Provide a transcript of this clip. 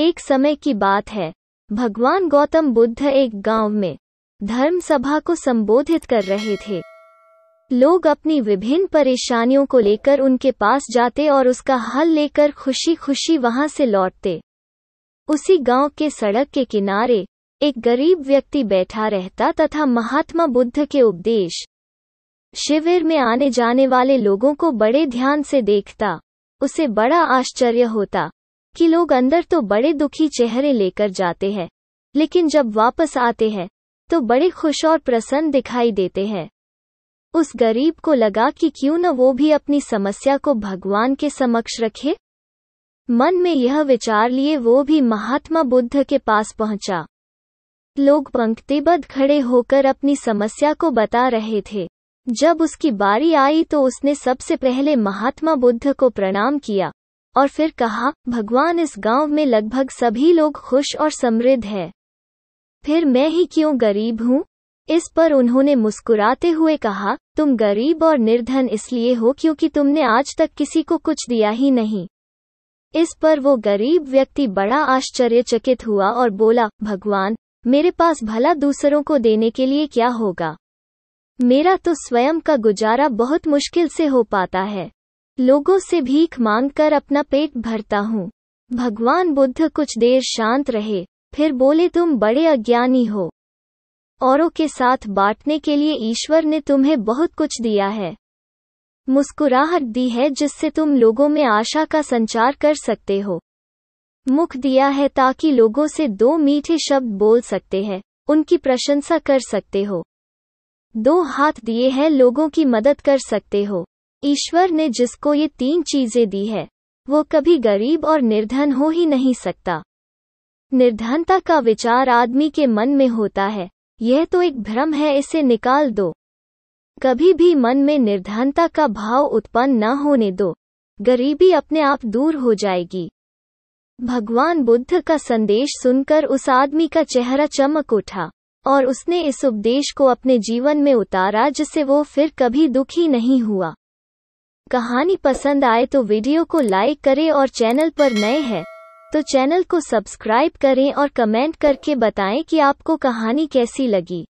एक समय की बात है भगवान गौतम बुद्ध एक गांव में धर्म सभा को संबोधित कर रहे थे लोग अपनी विभिन्न परेशानियों को लेकर उनके पास जाते और उसका हल लेकर खुशी खुशी वहां से लौटते उसी गांव के सड़क के किनारे एक गरीब व्यक्ति बैठा रहता तथा महात्मा बुद्ध के उपदेश शिविर में आने जाने वाले लोगों को बड़े ध्यान से देखता उसे बड़ा आश्चर्य होता कि लोग अंदर तो बड़े दुखी चेहरे लेकर जाते हैं लेकिन जब वापस आते हैं तो बड़े खुश और प्रसन्न दिखाई देते हैं उस गरीब को लगा कि क्यों न वो भी अपनी समस्या को भगवान के समक्ष रखे मन में यह विचार लिए वो भी महात्मा बुद्ध के पास पहुंचा लोग पंक्तिबद्ध खड़े होकर अपनी समस्या को बता रहे थे जब उसकी बारी आई तो उसने सबसे पहले महात्मा बुद्ध को प्रणाम किया और फिर कहा भगवान इस गांव में लगभग सभी लोग खुश और समृद्ध है फिर मैं ही क्यों गरीब हूँ इस पर उन्होंने मुस्कुराते हुए कहा तुम गरीब और निर्धन इसलिए हो क्योंकि तुमने आज तक किसी को कुछ दिया ही नहीं इस पर वो गरीब व्यक्ति बड़ा आश्चर्यचकित हुआ और बोला भगवान मेरे पास भला दूसरों को देने के लिए क्या होगा मेरा तो स्वयं का गुजारा बहुत मुश्किल से हो पाता है लोगों से भीख मांगकर अपना पेट भरता हूँ भगवान बुद्ध कुछ देर शांत रहे फिर बोले तुम बड़े अज्ञानी हो औरों के साथ बांटने के लिए ईश्वर ने तुम्हें बहुत कुछ दिया है मुस्कुराहट दी है जिससे तुम लोगों में आशा का संचार कर सकते हो मुख दिया है ताकि लोगों से दो मीठे शब्द बोल सकते हैं उनकी प्रशंसा कर सकते हो दो हाथ दिए हैं लोगों की मदद कर सकते हो ईश्वर ने जिसको ये तीन चीजें दी है वो कभी गरीब और निर्धन हो ही नहीं सकता निर्धनता का विचार आदमी के मन में होता है यह तो एक भ्रम है इसे निकाल दो कभी भी मन में निर्धनता का भाव उत्पन्न न होने दो गरीबी अपने आप दूर हो जाएगी भगवान बुद्ध का संदेश सुनकर उस आदमी का चेहरा चमक उठा और उसने इस उपदेश को अपने जीवन में उतारा जिससे वो फिर कभी दुखी नहीं हुआ कहानी पसंद आए तो वीडियो को लाइक करें और चैनल पर नए हैं तो चैनल को सब्सक्राइब करें और कमेंट करके बताएं कि आपको कहानी कैसी लगी